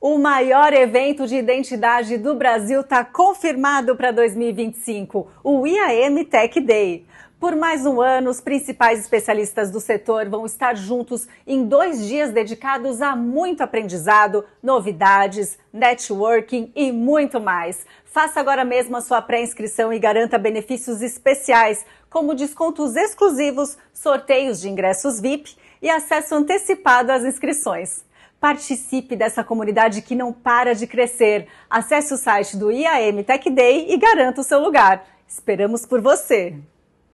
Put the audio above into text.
O maior evento de identidade do Brasil está confirmado para 2025, o IAM Tech Day. Por mais um ano, os principais especialistas do setor vão estar juntos em dois dias dedicados a muito aprendizado, novidades, networking e muito mais. Faça agora mesmo a sua pré-inscrição e garanta benefícios especiais, como descontos exclusivos, sorteios de ingressos VIP e acesso antecipado às inscrições. Participe dessa comunidade que não para de crescer. Acesse o site do IAM Tech Day e garanta o seu lugar. Esperamos por você!